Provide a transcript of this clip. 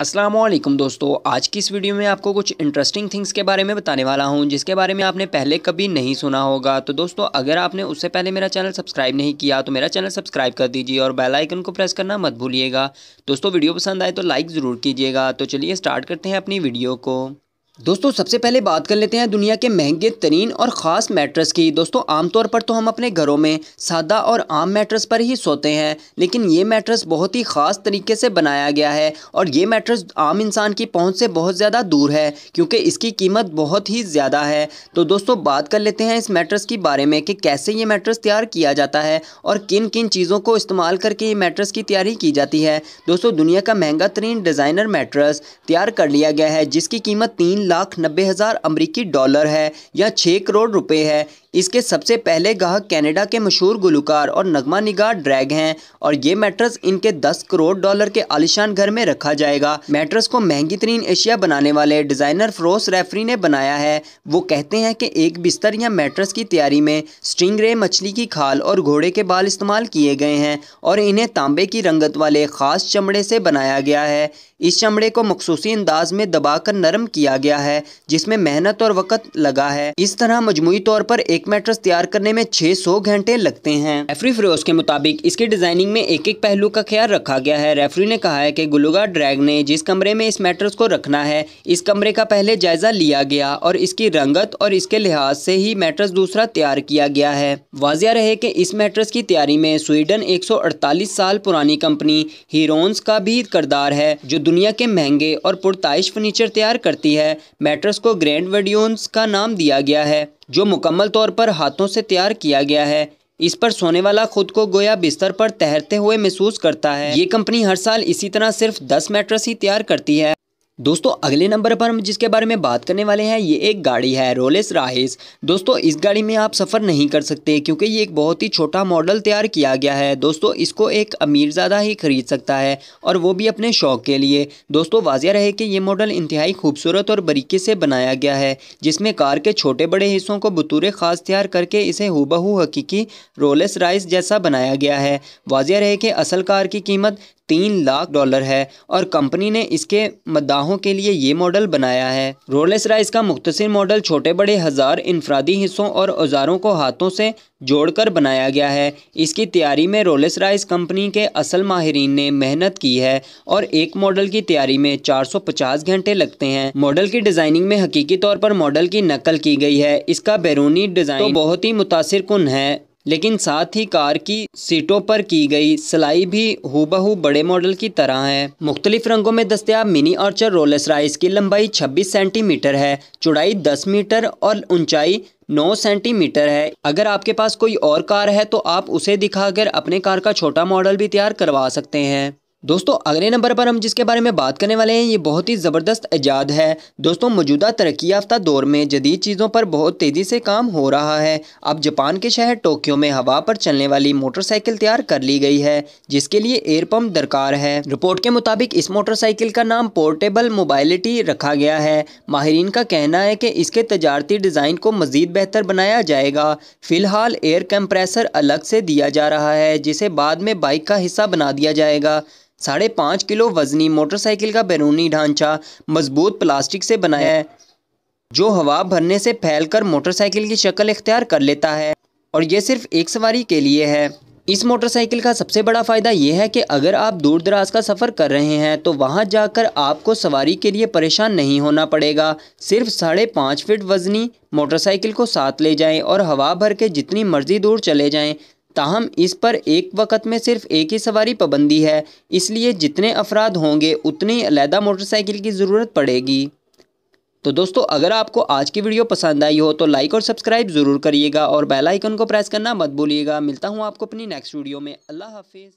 असलम दोस्तों आज की इस वीडियो में आपको कुछ इंटरेस्टिंग थिंग्स के बारे में बताने वाला हूं जिसके बारे में आपने पहले कभी नहीं सुना होगा तो दोस्तों अगर आपने उससे पहले मेरा चैनल सब्सक्राइब नहीं किया तो मेरा चैनल सब्सक्राइब कर दीजिए और बेल आइकन को प्रेस करना मत भूलिएगा दोस्तों वीडियो पसंद आए तो लाइक ज़रूर कीजिएगा तो चलिए स्टार्ट करते हैं अपनी वीडियो को दोस्तों सबसे पहले बात कर लेते हैं दुनिया के महंगे तरीन और ख़ास मैट्रेस की दोस्तों आमतौर पर तो हम अपने घरों में सादा और आम मैट्रेस पर ही सोते हैं लेकिन ये मैट्रेस बहुत ही ख़ास तरीके से बनाया गया है और ये मैट्रेस आम इंसान की पहुंच से बहुत ज़्यादा दूर है क्योंकि इसकी कीमत बहुत ही ज़्यादा है तो दोस्तों बात कर लेते हैं इस मैट्रेस के बारे में कि कैसे ये मैट्रेस तैयार किया जाता है और किन किन चीज़ों को इस्तेमाल करके ये मैट्रेस की तैयारी की जाती है दोस्तों दुनिया का महंगा तरीन डिज़ाइनर मैट्रेस तैयार कर लिया गया है जिसकी कीमत तीन तीन लाख नब्बे हज़ार अमरीकी डॉलर है या छः करोड़ रुपए है इसके सबसे पहले गाहक कनाडा के मशहूर गुलकार और नगमा निगार ड्रैग हैं और ये मेट्रस इनके 10 करोड़ डॉलर के आलिशान घर में रखा जाएगा मेट्रस को महंगी तरीन एशिया बनाने वाले डिज़ाइनर फ्रोस रेफरी ने बनाया है वो कहते हैं कि एक बिस्तर या मेट्रस की तैयारी में स्ट्रिंग रे मछली की खाल और घोड़े के बाल इस्तेमाल किए गए हैं और इन्हें तांबे की रंगत वाले ख़ास चमड़े से बनाया गया है इस चमड़े को मखसूसी अंदाज में दबाकर नरम किया गया गया है जिसमें मेहनत और वक़्त लगा है इस तरह मजमू तौर पर एक मेट्रस तैयार करने में छह सौ घंटे लगते हैं रेफरी फरोज के मुताबिक इसके डिजाइनिंग में एक एक पहलू का ख्याल रखा गया है रेफरी ने कहा है कि गुलगा ड्रैग ने जिस कमरे में इस मेट्रस को रखना है इस कमरे का पहले जायजा लिया गया और इसकी रंगत और इसके लिहाज से ही मेट्रस दूसरा तैयार किया गया है वाजिया रहे की इस मेट्रस की तैयारी में स्वीडन अड़तालीस साल पुरानी कंपनी हीरोन्स का भी किरदार है जो दुनिया के महंगे और पुरताइश फर्नीचर तैयार करती है मैट्रस को ग्रैंड वेडियोन्स का नाम दिया गया है जो मुकम्मल तौर पर हाथों से तैयार किया गया है इस पर सोने वाला खुद को गोया बिस्तर पर तैरते हुए महसूस करता है ये कंपनी हर साल इसी तरह सिर्फ 10 मैट्रस ही तैयार करती है दोस्तों अगले नंबर पर हम जिसके बारे में बात करने वाले हैं ये एक गाड़ी है रोलेस राहिस दोस्तों इस गाड़ी में आप सफ़र नहीं कर सकते क्योंकि ये एक बहुत ही छोटा मॉडल तैयार किया गया है दोस्तों इसको एक अमीर ज़्यादा ही खरीद सकता है और वो भी अपने शौक़ के लिए दोस्तों वाजिया रहे कि ये मॉडल इंतहाई खूबसूरत और बरीकी से बनाया गया है जिसमें कार के छोटे बड़े हिस्सों को बतूर ख़ास तैयार करके इसे हूबहू हकीकी रोलेस राइस जैसा बनाया गया है वाजिया रहे कि असल कार की कीमत तीन लाख डॉलर है और कंपनी ने इसके मद्दाहों के लिए ये मॉडल बनाया है रोलेस राइस का मुख्तर मॉडल छोटे बड़े हज़ार इनफरादी हिस्सों और औजारों को हाथों से जोड़कर बनाया गया है इसकी तैयारी में रोलेस राइस कंपनी के असल माहरीन ने मेहनत की है और एक मॉडल की तैयारी में 450 घंटे लगते हैं मॉडल की डिज़ाइनिंग में हकीकी तौर पर मॉडल की नकल की गई है इसका बैरूनी डिज़ाइन तो बहुत ही मुतासर कन है लेकिन साथ ही कार की सीटों पर की गई सिलाई भी हूबहू बड़े मॉडल की तरह है मुख्तलिफ रंगों में दस्तियाब मिनी आर्चर रोलस राइस की लंबाई 26 सेंटीमीटर है चौड़ाई 10 मीटर और ऊंचाई 9 सेंटीमीटर है अगर आपके पास कोई और कार है तो आप उसे दिखाकर अपने कार का छोटा मॉडल भी तैयार करवा सकते हैं दोस्तों अगले नंबर पर हम जिसके बारे में बात करने वाले हैं ये बहुत ही ज़बरदस्त ईजाद है दोस्तों मौजूदा तरक्की याफ्ता दौर में जदीद चीज़ों पर बहुत तेज़ी से काम हो रहा है अब जापान के शहर टोक्यो में हवा पर चलने वाली मोटरसाइकिल तैयार कर ली गई है जिसके लिए एयर पंप दरकार है रिपोर्ट के मुताबिक इस मोटरसाइकिल का नाम पोर्टेबल मोबाइलिटी रखा गया है माहरीन का कहना है कि इसके तजारती डिज़ाइन को मज़ीद बेहतर बनाया जाएगा फ़िलहाल एयर कंप्रेसर अलग से दिया जा रहा है जिसे बाद में बाइक का हिस्सा बना दिया जाएगा साढ़े पाँच किलो वजनी मोटरसाइकिल का बैरूनी ढांचा मजबूत प्लास्टिक से बनाया है जो हवा भरने से फैलकर मोटरसाइकिल की शक्ल इख्तियार कर लेता है और यह सिर्फ एक सवारी के लिए है इस मोटरसाइकिल का सबसे बड़ा फ़ायदा यह है कि अगर आप दूर दराज का सफ़र कर रहे हैं तो वहां जाकर आपको सवारी के लिए परेशान नहीं होना पड़ेगा सिर्फ साढ़े पाँच फिट वजनी मोटरसाइकिल को साथ ले जाएं और हवा भर के जितनी मर्ज़ी दूर चले जाएं ताहम इस पर एक वक्त में सिर्फ एक ही सवारी पाबंदी है इसलिए जितने अफराद होंगे उतनी अलहदा मोटरसाइकिल की ज़रूरत पड़ेगी तो दोस्तों अगर आपको आज की वीडियो पसंद आई हो तो लाइक और सब्सक्राइब ज़रूर करिएगा और बेल आइकन को प्रेस करना मत भूलिएगा मिलता हूँ आपको अपनी नेक्स्ट वीडियो में अल्लाह हाफिज़